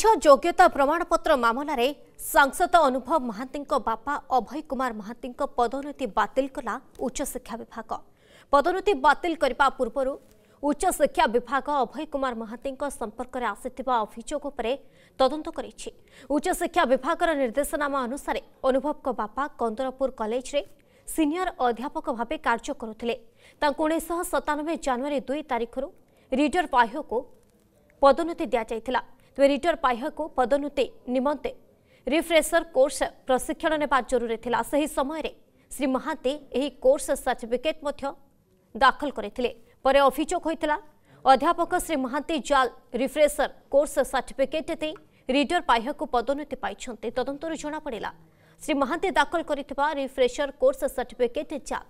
ଯୋଗ୍ୟତା ପ୍ରମାଣପତ୍ର ମାମଲାରେ ସାଂସଦ ଅନୁଭବ ମହାନ୍ତିଙ୍କ ବାପା ଅଭୟ କୁମାର ମହାନ୍ତିଙ୍କ ପଦୋନ୍ନତି ବାତିଲ କଲା ଉଚ୍ଚଶିକ୍ଷା ବିଭାଗ ପଦୋନ୍ନତି ବାତିଲ କରିବା ପୂର୍ବରୁ ଉଚ୍ଚଶିକ୍ଷା ବିଭାଗ ଅଭୟ କୁମାର ମହାନ୍ତିଙ୍କ ସମ୍ପର୍କରେ ଆସିଥିବା ଅଭିଯୋଗ ଉପରେ ତଦନ୍ତ କରିଛି ଉଚ୍ଚଶିକ୍ଷା ବିଭାଗର ନିର୍ଦ୍ଦେଶନାମା ଅନୁସାରେ ଅନୁଭବଙ୍କ ବାପା କନ୍ଦରପୁର କଲେଜରେ ସିନିୟର ଅଧ୍ୟାପକ ଭାବେ କାର୍ଯ୍ୟ କରୁଥିଲେ ତାଙ୍କୁ ଉଣେଇଶହ ସତାନବେ ଜାନୁଆରୀ ଦୁଇ ତାରିଖରୁ ରିଡର ବାହ୍ୟକୁ ପଦୋନ୍ନତି ଦିଆଯାଇଥିଲା तेज रिटर पाह्यक पदोन्नति निम्ते रिफ्रेसर कोर्स प्रशिक्षण ने जरूरी से ही समय श्री महांती कोर्स सर्टिफिकेट दाखल करफिचोग श्री महांती जाल रिफ्रेसर कोर्स सर्टिफिकेट दे रिडर पाह्यक पदोन्नति पाई तदंतर जना पड़ा श्री महांती दाखल कर रिफ्रेशर कोर्स सर्टिफिकेट जाल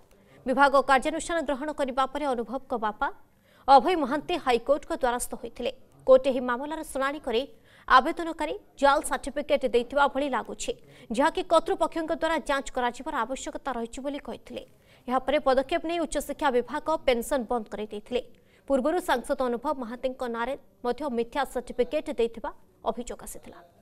विभाग कार्यानुषान ग्रहण करने अनुभव बापा अभय महांती हाइकोर्ट द्वारस्थ होते କୋର୍ଟ ଏହି ମାମଲାର ଶୁଣାଣି କରି ଆବେଦନକାରୀ ଜାଲ୍ ସାର୍ଟିଫିକେଟ୍ ଦେଇଥିବା ଭଳି ଲାଗୁଛି ଯାହାକି କର୍ତ୍ତୃପକ୍ଷଙ୍କ ଦ୍ୱାରା ଯାଞ୍ଚ କରାଯିବାର ଆବଶ୍ୟକତା ରହିଛି ବୋଲି କହିଥିଲେ ଏହାପରେ ପଦକ୍ଷେପ ନେଇ ଉଚ୍ଚଶିକ୍ଷା ବିଭାଗ ପେନ୍ସନ୍ ବନ୍ଦ କରିଦେଇଥିଲେ ପୂର୍ବରୁ ସାଂସଦ ଅନୁଭବ ମହାନ୍ତିଙ୍କ ନାଁରେ ମଧ୍ୟ ମିଥ୍ୟା ସାର୍ଟିଫିକେଟ୍ ଦେଇଥିବା ଅଭିଯୋଗ ଆସିଥିଲା